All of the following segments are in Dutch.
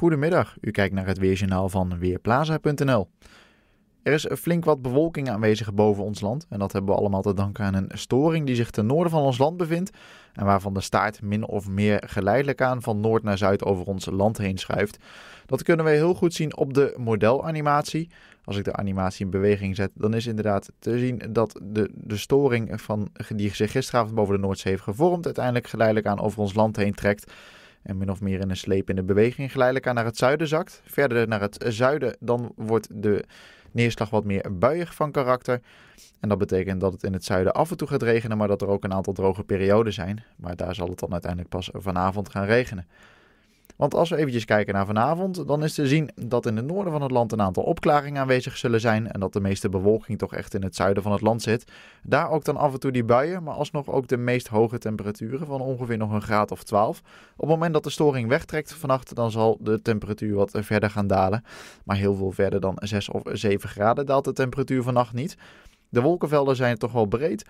Goedemiddag, u kijkt naar het Weerjournaal van Weerplaza.nl. Er is flink wat bewolking aanwezig boven ons land en dat hebben we allemaal te danken aan een storing die zich ten noorden van ons land bevindt en waarvan de staart min of meer geleidelijk aan van noord naar zuid over ons land heen schuift. Dat kunnen we heel goed zien op de modelanimatie. Als ik de animatie in beweging zet, dan is inderdaad te zien dat de, de storing van, die zich gisteravond boven de Noordzee heeft gevormd uiteindelijk geleidelijk aan over ons land heen trekt en min of meer in een slepende beweging geleidelijk aan naar het zuiden zakt. Verder naar het zuiden, dan wordt de neerslag wat meer buiig van karakter. En dat betekent dat het in het zuiden af en toe gaat regenen, maar dat er ook een aantal droge perioden zijn. Maar daar zal het dan uiteindelijk pas vanavond gaan regenen. Want als we eventjes kijken naar vanavond, dan is te zien dat in het noorden van het land een aantal opklaringen aanwezig zullen zijn en dat de meeste bewolking toch echt in het zuiden van het land zit. Daar ook dan af en toe die buien, maar alsnog ook de meest hoge temperaturen van ongeveer nog een graad of 12. Op het moment dat de storing wegtrekt vannacht, dan zal de temperatuur wat verder gaan dalen. Maar heel veel verder dan 6 of 7 graden daalt de temperatuur vannacht niet. De wolkenvelden zijn toch wel breed.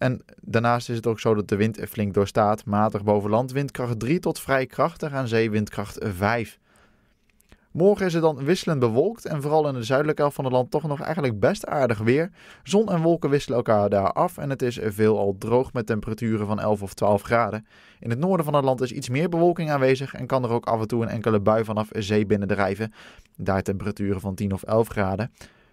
En daarnaast is het ook zo dat de wind flink doorstaat. Matig boven land windkracht 3 tot vrij krachtig, aan zee windkracht 5. Morgen is het dan wisselend bewolkt en vooral in de zuidelijke helft van het land toch nog eigenlijk best aardig weer. Zon en wolken wisselen elkaar daar af en het is veelal droog met temperaturen van 11 of 12 graden. In het noorden van het land is iets meer bewolking aanwezig en kan er ook af en toe een enkele bui vanaf zee binnendrijven. Daar temperaturen van 10 of 11 graden.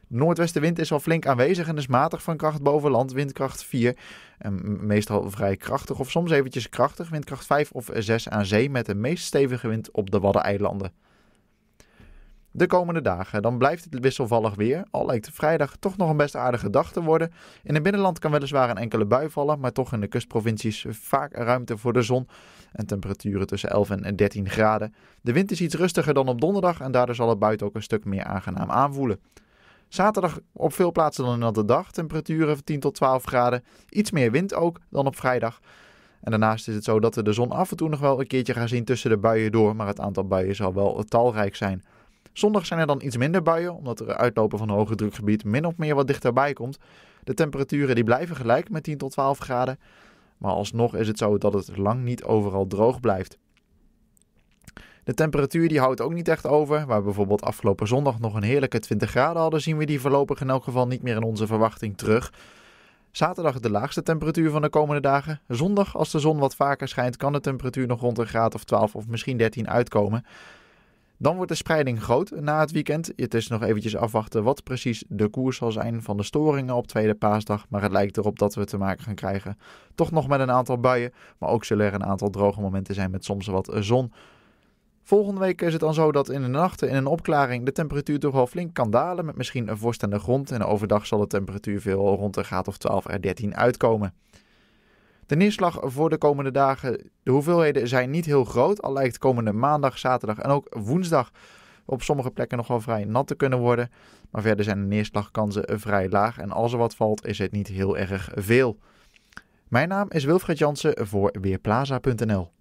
Noordwestenwind is al flink aanwezig en is matig van kracht boven land, windkracht 4. En meestal vrij krachtig of soms eventjes krachtig, windkracht 5 of 6 aan zee met de meest stevige wind op de Waddeneilanden. De komende dagen, dan blijft het wisselvallig weer, al lijkt vrijdag toch nog een best aardige dag te worden. In het binnenland kan weliswaar een enkele bui vallen, maar toch in de kustprovincies vaak ruimte voor de zon en temperaturen tussen 11 en 13 graden. De wind is iets rustiger dan op donderdag en daardoor zal het buiten ook een stuk meer aangenaam aanvoelen. Zaterdag op veel plaatsen dan in de dag. Temperaturen van 10 tot 12 graden. Iets meer wind ook dan op vrijdag. En daarnaast is het zo dat we de zon af en toe nog wel een keertje gaan zien tussen de buien door. Maar het aantal buien zal wel talrijk zijn. Zondag zijn er dan iets minder buien, omdat er uitlopen van een hoger drukgebied min of meer wat dichterbij komt. De temperaturen die blijven gelijk met 10 tot 12 graden. Maar alsnog is het zo dat het lang niet overal droog blijft. De temperatuur die houdt ook niet echt over. Waar we bijvoorbeeld afgelopen zondag nog een heerlijke 20 graden hadden, zien we die voorlopig in elk geval niet meer in onze verwachting terug. Zaterdag de laagste temperatuur van de komende dagen. Zondag, als de zon wat vaker schijnt, kan de temperatuur nog rond een graad of 12 of misschien 13 uitkomen. Dan wordt de spreiding groot na het weekend. Het is nog eventjes afwachten wat precies de koers zal zijn van de storingen op tweede paasdag. Maar het lijkt erop dat we te maken gaan krijgen. Toch nog met een aantal buien. Maar ook zullen er een aantal droge momenten zijn met soms wat zon. Volgende week is het dan zo dat in de nachten in een opklaring de temperatuur toch wel flink kan dalen met misschien een vorstende grond en overdag zal de temperatuur veel rond de graad of 12 en 13 uitkomen. De neerslag voor de komende dagen, de hoeveelheden zijn niet heel groot, al lijkt komende maandag, zaterdag en ook woensdag op sommige plekken nog wel vrij nat te kunnen worden. Maar verder zijn de neerslagkansen vrij laag en als er wat valt is het niet heel erg veel. Mijn naam is Wilfred Jansen voor Weerplaza.nl